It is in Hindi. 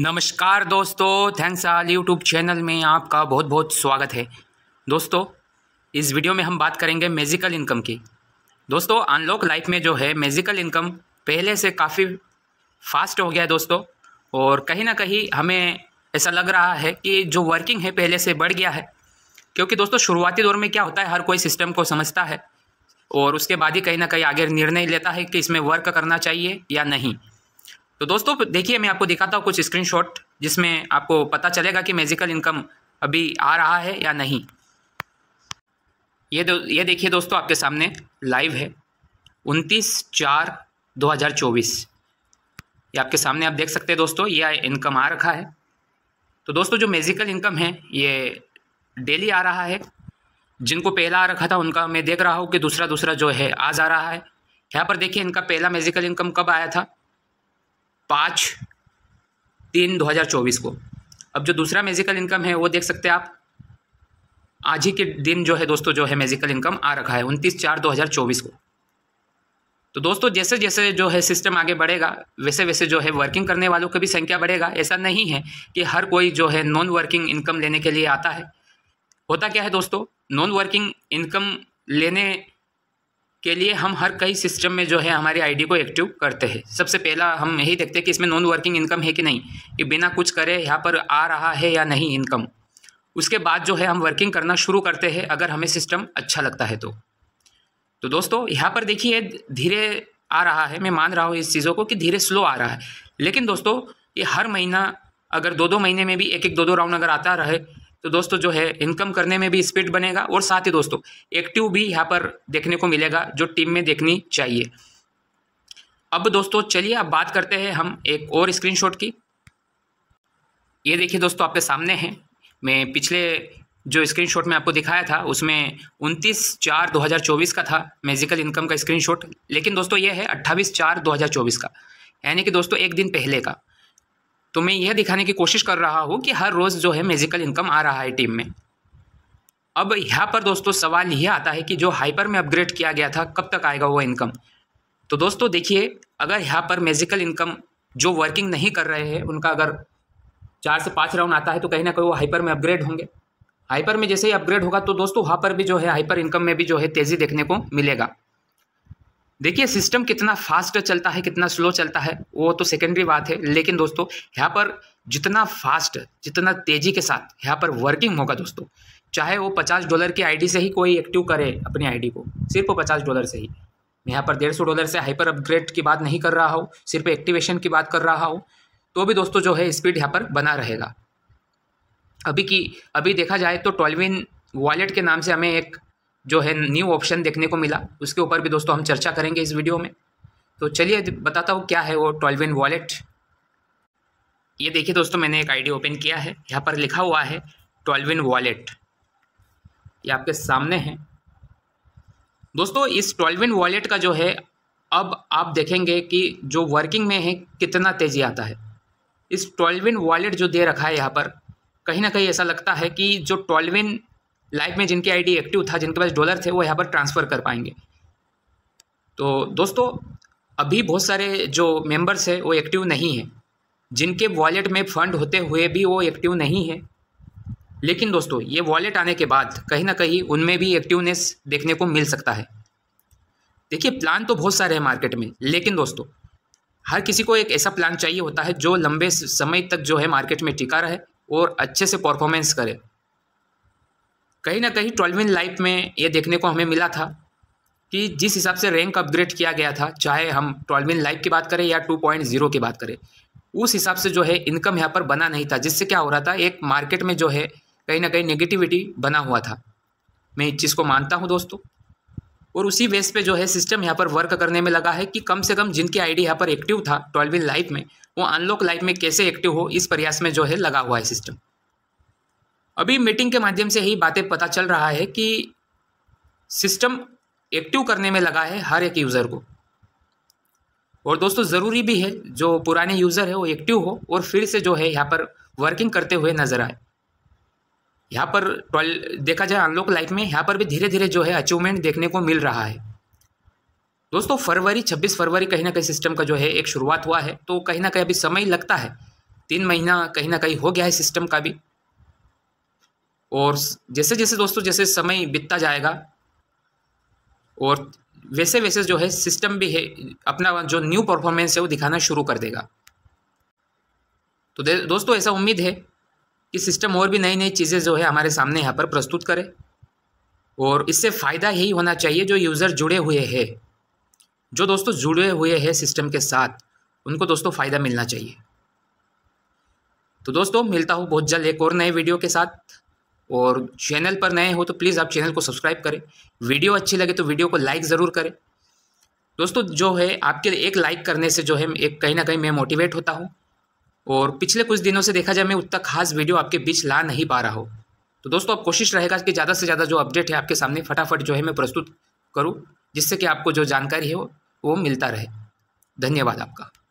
नमस्कार दोस्तों थैंक्स आल यूट्यूब चैनल में आपका बहुत बहुत स्वागत है दोस्तों इस वीडियो में हम बात करेंगे मेजिकल इनकम की दोस्तों अनलॉक लाइफ में जो है मेजिकल इनकम पहले से काफ़ी फास्ट हो गया है दोस्तों और कहीं ना कहीं हमें ऐसा लग रहा है कि जो वर्किंग है पहले से बढ़ गया है क्योंकि दोस्तों शुरुआती दौर में क्या होता है हर कोई सिस्टम को समझता है और उसके बाद ही कहीं ना कहीं आगे निर्णय लेता है कि इसमें वर्क करना चाहिए या नहीं तो दोस्तों देखिए मैं आपको दिखाता हूँ कुछ स्क्रीनशॉट जिसमें आपको पता चलेगा कि मेजिकल इनकम अभी आ रहा है या नहीं ये दो ये देखिए दोस्तों आपके सामने लाइव है उनतीस चार चौबीस ये आपके सामने आप देख सकते हैं दोस्तों ये इनकम आ रखा है तो दोस्तों जो मेजिकल इनकम है ये डेली आ रहा है जिनको पहला आ रखा था उनका मैं देख रहा हूँ कि दूसरा दूसरा जो है आज आ रहा है यहाँ पर देखिए इनका पहला मेजिकल इनकम कब आया था पाँच तीन दो हज़ार चौबीस को अब जो दूसरा मेजिकल इनकम है वो देख सकते हैं आप आज ही के दिन जो है दोस्तों जो है मेजिकल इनकम आ रखा है उनतीस चार दो हज़ार चौबीस को तो दोस्तों जैसे जैसे जो है सिस्टम आगे बढ़ेगा वैसे वैसे जो है वर्किंग करने वालों की भी संख्या बढ़ेगा ऐसा नहीं है कि हर कोई जो है नॉन वर्किंग इनकम लेने के लिए आता है होता क्या है दोस्तों नॉन वर्किंग इनकम लेने के लिए हम हर कई सिस्टम में जो है हमारी आईडी को एक्टिव करते हैं सबसे पहला हम यही देखते हैं कि इसमें नॉन वर्किंग इनकम है कि नहीं कि बिना कुछ करे यहाँ पर आ रहा है या नहीं इनकम उसके बाद जो है हम वर्किंग करना शुरू करते हैं अगर हमें सिस्टम अच्छा लगता है तो तो दोस्तों यहाँ पर देखिए धीरे आ रहा है मैं मान रहा हूँ इस चीज़ों को कि धीरे स्लो आ रहा है लेकिन दोस्तों ये हर महीना अगर दो दो महीने में भी एक एक दो दो राउंड अगर आता रहे तो दोस्तों जो है इनकम करने में भी स्पीड बनेगा और साथ ही दोस्तों एक्टिव भी यहाँ पर देखने को मिलेगा जो टीम में देखनी चाहिए अब दोस्तों चलिए अब बात करते हैं हम एक और स्क्रीनशॉट की ये देखिए दोस्तों आपके सामने है मैं पिछले जो स्क्रीनशॉट में आपको दिखाया था उसमें 29 चार 2024 का था मेजिकल इनकम का स्क्रीनशॉट लेकिन दोस्तों ये है 28 चार 2024 का यानी कि दोस्तों एक दिन पहले का तो मैं यह दिखाने की कोशिश कर रहा हूँ कि हर रोज़ जो है मेजिकल इनकम आ रहा है टीम में अब यहाँ पर दोस्तों सवाल यह आता है कि जो हाइपर में अपग्रेड किया गया था कब तक आएगा वो इनकम तो दोस्तों देखिए अगर यहाँ पर मेजिकल इनकम जो वर्किंग नहीं कर रहे हैं उनका अगर चार से पाँच राउंड आता है तो कहीं ना कहीं वो हाइपर में अपग्रेड होंगे हाइपर में जैसे ही अपग्रेड होगा तो दोस्तों वहाँ पर भी जो है हाइपर इनकम में भी जो है तेज़ी देखने को मिलेगा देखिए सिस्टम कितना फास्ट चलता है कितना स्लो चलता है वो तो सेकेंडरी बात है लेकिन दोस्तों यहाँ पर जितना फास्ट जितना तेजी के साथ यहाँ पर वर्किंग होगा दोस्तों चाहे वो पचास डॉलर की आईडी से ही कोई एक्टिव करे अपनी आईडी को सिर्फ वो पचास डॉलर से ही मैं यहाँ पर डेढ़ सौ डॉलर से हाइपर अपग्रेड की बात नहीं कर रहा हूँ सिर्फ एक्टिवेशन की बात कर रहा हूँ तो भी दोस्तों जो है स्पीड यहाँ पर बना रहेगा अभी की अभी देखा जाए तो ट्वेल्विन वॉलेट के नाम से हमें एक जो है न्यू ऑप्शन देखने को मिला उसके ऊपर भी दोस्तों हम चर्चा करेंगे इस वीडियो में तो चलिए बताता हूँ क्या है वो ट्वेल्व इन वॉलेट ये देखिए दोस्तों मैंने एक आईडी ओपन किया है यहाँ पर लिखा हुआ है ट्वेल्व इन वॉलेट ये आपके सामने है दोस्तों इस ट्वेल्व इन वॉलेट का जो है अब आप देखेंगे कि जो वर्किंग में है कितना तेज़ी आता है इस ट्वेल्व इन वॉलेट जो दे रखा है यहाँ पर कहीं ना कहीं ऐसा लगता है कि जो ट्वेल्व इन लाइफ में जिनके आईडी एक्टिव था जिनके पास डॉलर थे वो यहाँ पर ट्रांसफ़र कर पाएंगे तो दोस्तों अभी बहुत सारे जो मेंबर्स हैं वो एक्टिव नहीं हैं जिनके वॉलेट में फ़ंड होते हुए भी वो एक्टिव नहीं है लेकिन दोस्तों ये वॉलेट आने के बाद कहीं ना कहीं उनमें भी एक्टिवनेस देखने को मिल सकता है देखिए प्लान तो बहुत सारे हैं मार्केट में लेकिन दोस्तों हर किसी को एक ऐसा प्लान चाहिए होता है जो लंबे समय तक जो है मार्केट में टिका रहे और अच्छे से परफॉर्मेंस करे कहीं ना कहीं ट्वेल्विन लाइफ में ये देखने को हमें मिला था कि जिस हिसाब से रैंक अपग्रेड किया गया था चाहे हम ट्वेल्विन लाइफ की बात करें या टू पॉइंट जीरो की बात करें उस हिसाब से जो है इनकम यहाँ पर बना नहीं था जिससे क्या हो रहा था एक मार्केट में जो है कहीं ना कहीं नेगेटिविटी बना हुआ था मैं इस चीज़ को मानता हूँ दोस्तों और उसी बेस पे जो है सिस्टम यहाँ पर वर्क करने में लगा है कि कम से कम जिनकी आईडी यहाँ पर एक्टिव था ट्वेल्विन लाइफ में वो अनलॉक लाइफ में कैसे एक्टिव हो इस प्रयास में जो है लगा हुआ है सिस्टम अभी मीटिंग के माध्यम से ही बातें पता चल रहा है कि सिस्टम एक्टिव करने में लगा है हर एक यूज़र को और दोस्तों ज़रूरी भी है जो पुराने यूज़र है वो एक्टिव हो और फिर से जो है यहाँ पर वर्किंग करते हुए नज़र आए यहाँ पर ट्वेल्व देखा जाए अनलॉक लाइफ में यहाँ पर भी धीरे धीरे जो है अचीवमेंट देखने को मिल रहा है दोस्तों फरवरी 26 फरवरी कहीं ना कहीं सिस्टम का जो है एक शुरुआत हुआ है तो कहीं ना कहीं अभी समय लगता है तीन महीना कहीं ना कहीं हो गया है सिस्टम का भी और जैसे जैसे दोस्तों जैसे समय बीतता जाएगा और वैसे वैसे जो है सिस्टम भी है अपना जो न्यू परफॉर्मेंस है वो दिखाना शुरू कर देगा तो दे, दोस्तों ऐसा उम्मीद है कि सिस्टम और भी नई नई चीज़ें जो है हमारे सामने यहाँ पर प्रस्तुत करे और इससे फ़ायदा यही होना चाहिए जो यूज़र जुड़े हुए है जो दोस्तों जुड़े हुए है सिस्टम के साथ उनको दोस्तों फ़ायदा मिलना चाहिए तो दोस्तों मिलता हूँ बहुत जल्द एक और नए वीडियो के साथ और चैनल पर नए हो तो प्लीज़ आप चैनल को सब्सक्राइब करें वीडियो अच्छी लगे तो वीडियो को लाइक ज़रूर करें दोस्तों जो है आपके एक लाइक करने से जो है एक कहीं ना कहीं मैं मोटिवेट होता हूँ और पिछले कुछ दिनों से देखा जाए मैं उतना खास वीडियो आपके बीच ला नहीं पा रहा हूँ तो दोस्तों अब कोशिश रहेगा कि ज़्यादा से ज़्यादा जो अपडेट है आपके सामने फटाफट जो है मैं प्रस्तुत करूँ जिससे कि आपको जो जानकारी है वो मिलता रहे धन्यवाद आपका